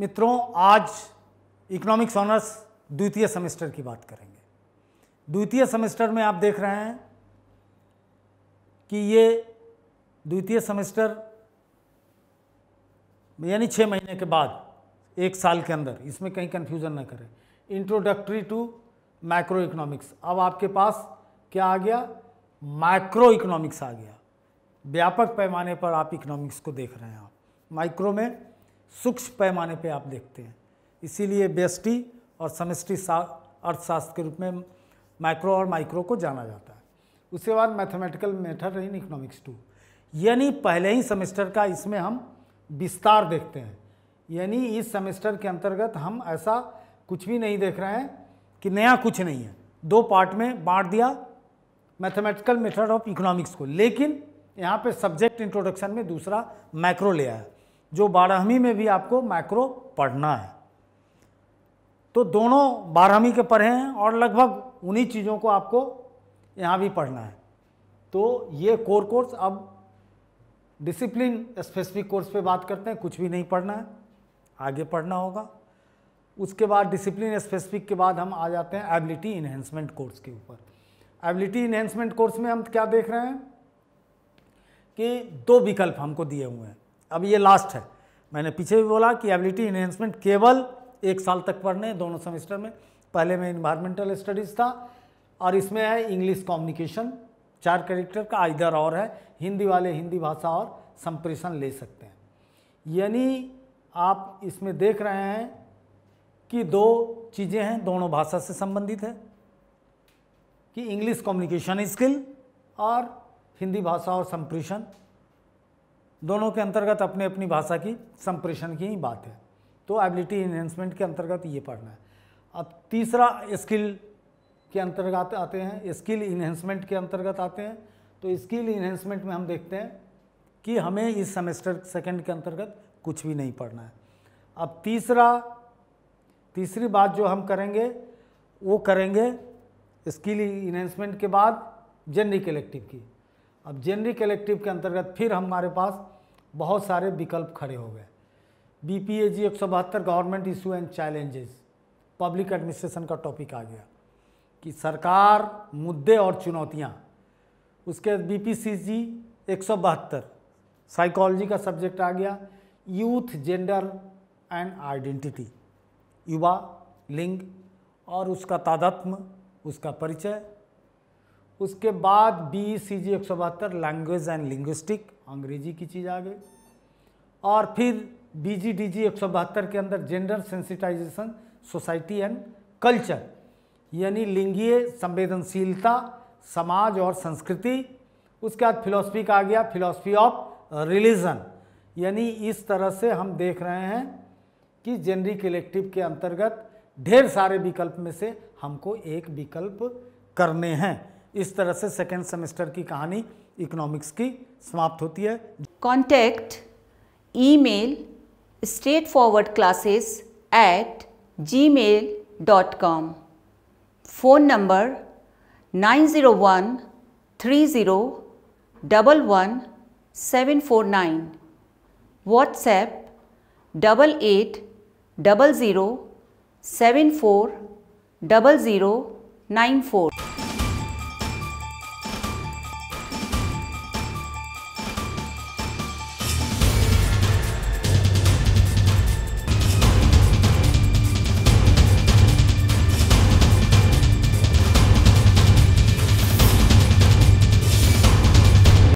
मित्रों आज economics honours द्वितीय सेमेस्टर की बात करेंगे द्वितीय सेमेस्टर में आप देख रहे हैं कि ये द्वितीय सेमेस्टर यानी छः महीने के बाद एक साल के अंदर इसमें कहीं कन्फ्यूज़न ना करें इंट्रोडक्टरी टू माइक्रो इकोनॉमिक्स अब आपके पास क्या आ गया माइक्रो इकोनॉमिक्स आ गया व्यापक पैमाने पर आप इकोनॉमिक्स को देख रहे हैं आप माइक्रो में सूक्ष्म पैमाने पे आप देखते हैं इसीलिए बेस्टि और समष्टि अर्थशास्त्र के रूप में माइक्रो और माइक्रो को जाना जाता है उसके बाद mathematical method in economics two यानी पहले ही सेमेस्टर का इसमें हम विस्तार देखते हैं यानी इस सेमेस्टर के अंतर्गत हम ऐसा कुछ भी नहीं देख रहे हैं कि नया कुछ नहीं है दो पार्ट में बांट दिया मैथमेटिकल मेथड ऑफ इकोनॉमिक्स को लेकिन यहाँ पे सब्जेक्ट इंट्रोडक्शन में दूसरा मैक्रो ले आया जो बारहवीं में भी आपको माइक्रो पढ़ना है तो दोनों बारहवीं के पढ़े हैं और लगभग उन्हीं चीज़ों को आपको यहाँ भी पढ़ना है तो ये कोर कोर्स अब डिसिप्लिन स्पेसिफिक कोर्स पे बात करते हैं कुछ भी नहीं पढ़ना है आगे पढ़ना होगा उसके बाद डिसिप्लिन स्पेसिफिक के बाद हम आ जाते हैं एबिलिटी इन्हेंसमेंट कोर्स के ऊपर एबिलिटी इन्हेंसमेंट कोर्स में हम क्या देख रहे हैं कि दो विकल्प हमको दिए हुए हैं अब ये लास्ट है मैंने पीछे भी बोला कि एबिलिटी इन्हेंसमेंट केवल एक साल तक पढ़ने दोनों सेमेस्टर में पहले में इन्वायरमेंटल स्टडीज़ था और इसमें है इंग्लिश कम्युनिकेशन चार करेक्टर का इधर और है हिंदी वाले हिंदी भाषा और संप्रेषण ले सकते हैं यानी आप इसमें देख रहे हैं कि दो चीज़ें हैं दोनों भाषा से संबंधित है कि इंग्लिश कम्युनिकेशन स्किल और हिंदी भाषा और संप्रेषण दोनों के अंतर्गत अपने अपनी भाषा की संप्रेषण की ही बात है तो एबिलिटी इन्हेंसमेंट के अंतर्गत ये पढ़ना है अब तीसरा स्किल के अंतर्गत आते हैं स्किल इन्हेंसमेंट के अंतर्गत आते हैं तो स्किल इन्हेंसमेंट में हम देखते हैं कि हमें इस सेमेस्टर सेकेंड के अंतर्गत कुछ भी नहीं पढ़ना है अब तीसरा तीसरी बात जो हम करेंगे वो करेंगे स्किल इन्हेंसमेंट के बाद जनरिक इलेक्टिव की अब जेनरिक इलेक्टिव के अंतर्गत फिर हमारे पास बहुत सारे विकल्प खड़े हो गए बी पी ए जी एक सौ बहत्तर government issue and challenges public administration का टॉपिक आ गया कि सरकार मुद्दे और चुनौतियाँ उसके बाद बी पी सी जी एक सौ बहत्तर साइकोलॉजी का सब्जेक्ट आ गया यूथ जेंडर एंड आइडेंटिटी युवा लिंग और उसका तादत्म उसका परिचय उसके बाद बी सी जी एक सौ बहत्तर लैंग्वेज एंड लिंग्विस्टिक अंग्रेजी की चीज़ आ गई और फिर बी जी डी जी एक सौ बहत्तर के अंदर gender sensitization society and culture यानी लिंगीय संवेदनशीलता समाज और संस्कृति उसके बाद फिलोसफी का आ गया फिलोसफी ऑफ रिलीजन यानी इस तरह से हम देख रहे हैं कि जेनरिक इलेक्टिव के अंतर्गत ढेर सारे विकल्प में से हमको एक विकल्प करने हैं इस तरह से सेकेंड सेमेस्टर की कहानी इकोनॉमिक्स की समाप्त होती है contact email straightforward classes at Gmail dot com phone number nine zero one three zero double one seven four nine WhatsApp double eight double zero seven four double zero nine four